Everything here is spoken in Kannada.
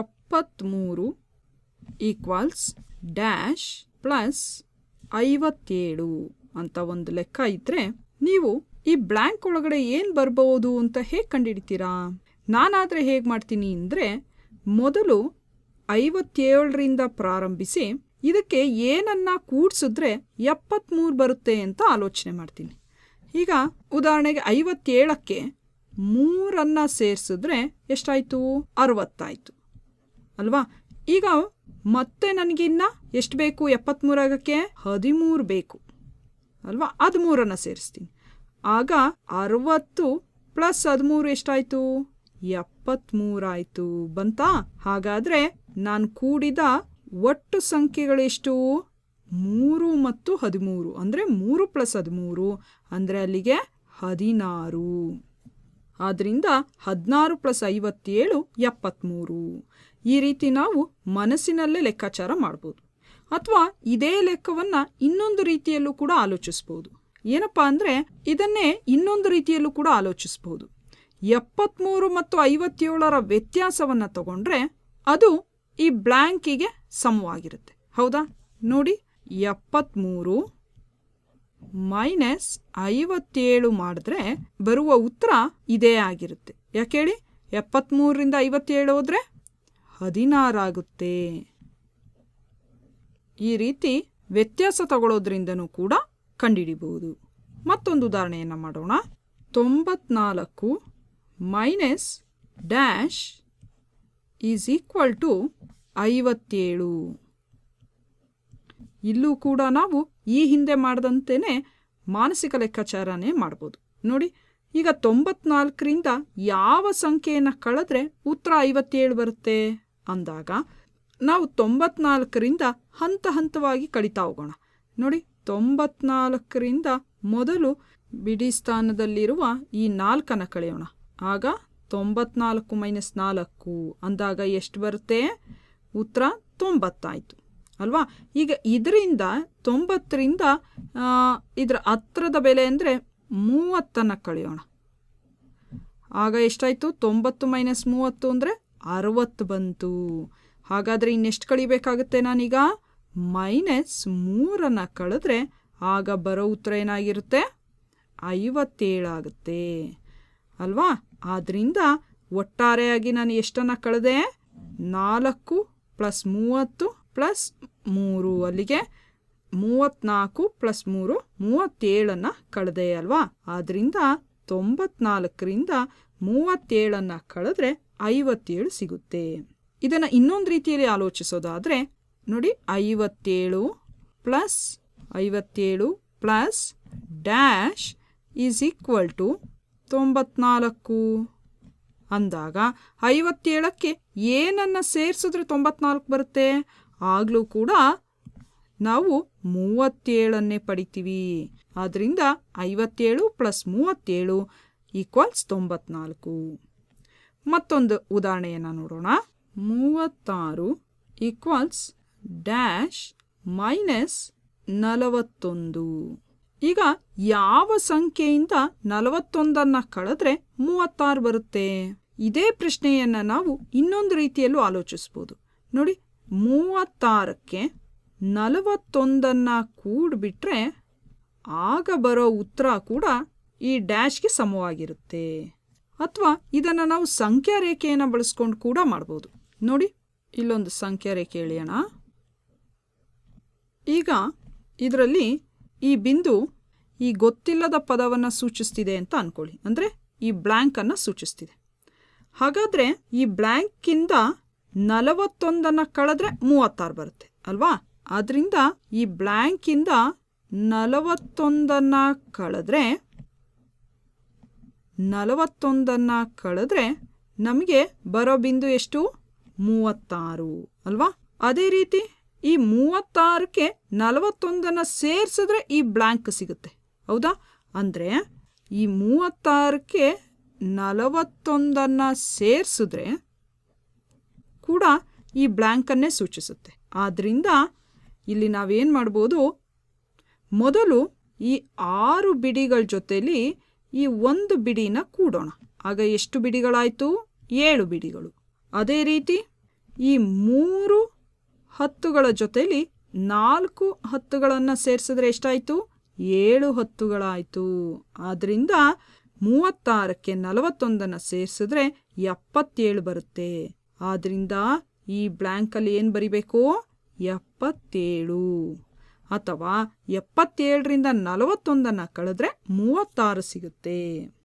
ಎಪ್ಪತ್ತ್ಮೂರು ಈಕ್ವಲ್ಸ್ ಡ್ಯಾಶ್ ಪ್ಲಸ್ ಐವತ್ತೇಳು ಅಂತ ಒಂದು ಲೆಕ್ಕ ಇದ್ರೆ ನೀವು ಈ ಬ್ಲ್ಯಾಂಕ್ ಒಳಗಡೆ ಏನು ಬರ್ಬೋದು ಅಂತ ಹೇಗೆ ಹಿಡಿತೀರಾ ನಾನಾದರೆ ಹೇಗೆ ಮಾಡ್ತೀನಿ ಅಂದರೆ ಮೊದಲು ಐವತ್ತೇಳರಿಂದ ಪ್ರಾರಂಭಿಸಿ ಇದಕ್ಕೆ ಏನನ್ನು ಕೂಡಿಸಿದ್ರೆ ಎಪ್ಪತ್ತ್ಮೂರು ಬರುತ್ತೆ ಅಂತ ಆಲೋಚನೆ ಮಾಡ್ತೀನಿ ಈಗ ಉದಾಹರಣೆಗೆ ಐವತ್ತೇಳಕ್ಕೆ ಮೂರನ್ನು ಸೇರಿಸಿದ್ರೆ ಎಷ್ಟಾಯಿತು ಅರವತ್ತಾಯಿತು ಅಲ್ವಾ ಈಗ ಮತ್ತೆ ನನಗಿನ್ನ ಎಷ್ಟು ಬೇಕು ಎಪ್ಪತ್ತ್ಮೂರಾಗಕ್ಕೆ ಹದಿಮೂರು ಬೇಕು ಅಲ್ವಾ ಹದಿಮೂರನ್ನು ಸೇರಿಸ್ತೀನಿ ಆಗ ಅರವತ್ತು ಪ್ಲಸ್ ಹದಿಮೂರು ಎಷ್ಟಾಯಿತು ಎಪ್ಪತ್ತ್ಮೂರಾಯಿತು ಬಂತ ಹಾಗಾದರೆ ನಾನು ಕೂಡಿದ ಒಟ್ಟು ಸಂಖ್ಯೆಗಳೆಷ್ಟು ಮೂರು ಮತ್ತು ಹದಿಮೂರು ಅಂದರೆ ಮೂರು ಪ್ಲಸ್ ಹದಿಮೂರು ಅಂದರೆ ಅಲ್ಲಿಗೆ ಹದಿನಾರು ಆದ್ದರಿಂದ ಹದಿನಾರು ಪ್ಲಸ್ ಐವತ್ತೇಳು ಎಪ್ಪತ್ತ್ಮೂರು ಈ ರೀತಿ ನಾವು ಮನಸ್ಸಿನಲ್ಲೇ ಲೆಕ್ಕಾಚಾರ ಮಾಡ್ಬೋದು ಅಥವಾ ಇದೇ ಲೆಕ್ಕವನ್ನು ಇನ್ನೊಂದು ರೀತಿಯಲ್ಲೂ ಕೂಡ ಆಲೋಚಿಸ್ಬೋದು ಏನಪ್ಪ ಅಂದರೆ ಇದನ್ನೇ ಇನ್ನೊಂದು ರೀತಿಯಲ್ಲೂ ಕೂಡ ಆಲೋಚಿಸ್ಬೋದು ಎಪ್ಪತ್ತ್ಮೂರು ಮತ್ತು ಐವತ್ತೇಳರ ವ್ಯತ್ಯಾಸವನ್ನು ತಗೊಂಡ್ರೆ ಅದು ಈ ಬ್ಲ್ಯಾಂಕಿಗೆ ಸಮವಾಗಿರುತ್ತೆ ಹೌದಾ ನೋಡಿ ಎಪ್ಪತ್ತ್ಮೂರು ಮೈನಸ್ ಐವತ್ತೇಳು ಮಾಡಿದ್ರೆ ಬರುವ ಉತ್ತರ ಇದೇ ಆಗಿರುತ್ತೆ ಯಾಕೆ ಹೇಳಿ ಎಪ್ಪತ್ತ್ಮೂರರಿಂದ ಐವತ್ತೇಳು ಹೋದರೆ ಹದಿನಾರಾಗುತ್ತೆ ಈ ರೀತಿ ವ್ಯತ್ಯಾಸ ತಗೊಳ್ಳೋದ್ರಿಂದನೂ ಕೂಡ ಕಂಡುಹಿಡಿಬಹುದು ಮತ್ತೊಂದು ಉದಾಹರಣೆಯನ್ನು ಮಾಡೋಣ ತೊಂಬತ್ನಾಲ್ಕು minus dash is equal to ಐವತ್ತೇಳು ಇಲ್ಲೂ ಕೂಡ ನಾವು ಈ ಹಿಂದೆ ಮಾಡಿದಂತೆಯೇ ಮಾನಸಿಕ ಲೆಕ್ಕಾಚಾರನೇ ಮಾಡ್ಬೋದು ನೋಡಿ ಈಗ ತೊಂಬತ್ನಾಲ್ಕರಿಂದ ಯಾವ ಸಂಖ್ಯೆಯನ್ನು ಕಳೆದ್ರೆ ಉತ್ತರ ಐವತ್ತೇಳು ಬರುತ್ತೆ ಅಂದಾಗ ನಾವು ತೊಂಬತ್ನಾಲ್ಕರಿಂದ ಹಂತ ಹಂತವಾಗಿ ಕಳೀತಾ ಹೋಗೋಣ ನೋಡಿ ತೊಂಬತ್ನಾಲ್ಕರಿಂದ ಮೊದಲು ಬಿಡಿ ಸ್ಥಾನದಲ್ಲಿರುವ ಈ ನಾಲ್ಕನ್ನು ಕಳೆಯೋಣ ಆಗ ತೊಂಬತ್ನಾಲ್ಕು ಮೈನಸ್ ನಾಲ್ಕು ಅಂದಾಗ ಎಷ್ಟು ಬರುತ್ತೆ ಉತ್ತರ ತೊಂಬತ್ತಾಯಿತು ಅಲ್ವಾ ಈಗ ಇದರಿಂದ ತೊಂಬತ್ತರಿಂದ ಇದರ ಹತ್ರದ ಬೆಲೆ ಅಂದರೆ ಮೂವತ್ತನ್ನು ಕಳೆಯೋಣ ಆಗ ಎಷ್ಟಾಯಿತು ತೊಂಬತ್ತು ಮೈನಸ್ ಮೂವತ್ತು ಅಂದರೆ ಅರವತ್ತು ಬಂತು ಹಾಗಾದರೆ ಇನ್ನೆಷ್ಟು ಕಳಿಬೇಕಾಗುತ್ತೆ ನಾನೀಗ ಮೈನಸ್ ಮೂರನ್ನು ಕಳೆದ್ರೆ ಆಗ ಬರೋ ಉತ್ತರ ಏನಾಗಿರುತ್ತೆ ಐವತ್ತೇಳಾಗುತ್ತೆ ಅಲ್ವಾ ಆದ್ದರಿಂದ ಒಟ್ಟಾರೆಯಾಗಿ ನಾನು ಎಷ್ಟನ್ನು ಕಳೆದೆ ನಾಲ್ಕು ಪ್ಲಸ್ ಮೂವತ್ತು ಪ್ಲಸ್ ಮೂರು ಅಲ್ಲಿಗೆ ಮೂವತ್ತ್ನಾಲ್ಕು ಪ್ಲಸ್ ಮೂರು ಮೂವತ್ತೇಳನ್ನು ಕಳೆದೆ ಅಲ್ವಾ ಆದ್ದರಿಂದ ತೊಂಬತ್ನಾಲ್ಕರಿಂದ ಮೂವತ್ತೇಳನ್ನು ಕಳೆದ್ರೆ ಐವತ್ತೇಳು ಸಿಗುತ್ತೆ ಇದನ್ನು ಇನ್ನೊಂದು ರೀತಿಯಲ್ಲಿ ಆಲೋಚಿಸೋದಾದರೆ ನೋಡಿ ಐವತ್ತೇಳು ಪ್ಲಸ್ ಐವತ್ತೇಳು plus dash is equal to ತೊಂಬತ್ನಾಲ್ಕು ಅಂದಾಗ ಐವತ್ತೇಳಕ್ಕೆ ಏನನ್ನು ಸೇರಿಸಿದ್ರೆ ತೊಂಬತ್ನಾಲ್ಕು ಬರುತ್ತೆ ಆಗಲೂ ಕೂಡ ನಾವು ಮೂವತ್ತೇಳನ್ನೇ ಪಡಿತೀವಿ ಆದ್ದರಿಂದ ಐವತ್ತೇಳು ಪ್ಲಸ್ ಮೂವತ್ತೇಳು ಈಕ್ವಲ್ಸ್ ತೊಂಬತ್ನಾಲ್ಕು ಮತ್ತೊಂದು ಉದಾಹರಣೆಯನ್ನು ನೋಡೋಣ ಮೂವತ್ತಾರು ಈಕ್ವಲ್ಸ್ ಡ್ಯಾಶ್ ಮೈನಸ್ ನಲವತ್ತೊಂದು ಈಗ ಯಾವ ಸಂಖ್ಯೆಯಿಂದ ನಲವತ್ತೊಂದನ್ನು ಕಳೆದ್ರೆ ಮೂವತ್ತಾರು ಬರುತ್ತೆ ಇದೇ ಪ್ರಶ್ನೆಯನ್ನು ನಾವು ಇನ್ನೊಂದು ರೀತಿಯಲ್ಲೂ ಆಲೋಚಿಸ್ಬೋದು ನೋಡಿ ಮೂವತ್ತಾರಕ್ಕೆ ನಲವತ್ತೊಂದನ್ನು ಕೂಡಿಬಿಟ್ರೆ ಆಗ ಬರೋ ಉತ್ತರ ಕೂಡ ಈ ಡ್ಯಾಶ್ಗೆ ಸಮವಾಗಿರುತ್ತೆ ಅಥವಾ ಇದನ್ನು ನಾವು ಸಂಖ್ಯಾ ರೇಖೆಯನ್ನು ಬಳಸ್ಕೊಂಡು ಕೂಡ ಮಾಡ್ಬೋದು ನೋಡಿ ಇಲ್ಲೊಂದು ಸಂಖ್ಯಾ ರೇಖೆ ಎಳೆಯೋಣ ಈಗ ಇದರಲ್ಲಿ ಈ ಬಿಂದು ಈ ಗೊತ್ತಿಲ್ಲದ ಪದವನ್ನು ಸೂಚಿಸ್ತಿದೆ ಅಂತ ಅಂದ್ಕೊಳ್ಳಿ ಅಂದರೆ ಈ ಬ್ಲ್ಯಾಂಕನ್ನು ಸೂಚಿಸ್ತಿದೆ ಹಾಗಾದರೆ ಈ ಬ್ಲ್ಯಾಂಕಿಂದ ನಲವತ್ತೊಂದನ್ನು ಕಳೆದ್ರೆ ಮೂವತ್ತಾರು ಬರುತ್ತೆ ಅಲ್ವಾ ಆದ್ದರಿಂದ ಈ ಬ್ಲ್ಯಾಂಕಿಂದ ನಲವತ್ತೊಂದನ್ನು ಕಳೆದ್ರೆ ನಲವತ್ತೊಂದನ್ನು ಕಳೆದ್ರೆ ನಮಗೆ ಬರೋ ಬಿಂದು ಎಷ್ಟು ಮೂವತ್ತಾರು ಅಲ್ವಾ ಅದೇ ರೀತಿ ಈ ಮೂವತ್ತಾರಕ್ಕೆ ನಲವತ್ತೊಂದನ್ನು ಸೇರಿಸಿದ್ರೆ ಈ ಬ್ಲ್ಯಾಂಕ್ ಸಿಗುತ್ತೆ ಹೌದಾ ಅಂದರೆ ಈ ಮೂವತ್ತಾರಕ್ಕೆ ನಲವತ್ತೊಂದನ್ನು ಸೇರಿಸಿದ್ರೆ ಕೂಡ ಈ ಬ್ಲ್ಯಾಂಕನ್ನೇ ಸೂಚಿಸುತ್ತೆ ಆದ್ದರಿಂದ ಇಲ್ಲಿ ನಾವೇನು ಮಾಡ್ಬೋದು ಮೊದಲು ಈ ಆರು ಬಿಡಿಗಳ ಜೊತೆಯಲ್ಲಿ ಈ ಒಂದು ಬಿಡಿನ ಕೂಡೋಣ ಆಗ ಎಷ್ಟು ಬಿಡಿಗಳಾಯಿತು ಏಳು ಬಿಡಿಗಳು ಅದೇ ರೀತಿ ಈ ಮೂರು ಹತ್ತುಗಳ ಜೊತೆಯಲ್ಲಿ ನಾಲ್ಕು ಹತ್ತುಗಳನ್ನು ಸೇರಿಸಿದ್ರೆ ಎಷ್ಟಾಯಿತು ಏಳು ಹತ್ತುಗಳಾಯಿತು ಆದ್ದರಿಂದ ಮೂವತ್ತಾರಕ್ಕೆ ನಲವತ್ತೊಂದನ್ನು ಸೇರಿಸಿದ್ರೆ ಎಪ್ಪತ್ತೇಳು ಬರುತ್ತೆ ಆದ್ದರಿಂದ ಈ ಬ್ಲ್ಯಾಂಕಲ್ಲಿ ಏನು ಬರಿಬೇಕು ಎಪ್ಪತ್ತೇಳು ಅಥವಾ ಎಪ್ಪತ್ತೇಳರಿಂದ ನಲವತ್ತೊಂದನ್ನು ಕಳೆದ್ರೆ ಮೂವತ್ತಾರು ಸಿಗುತ್ತೆ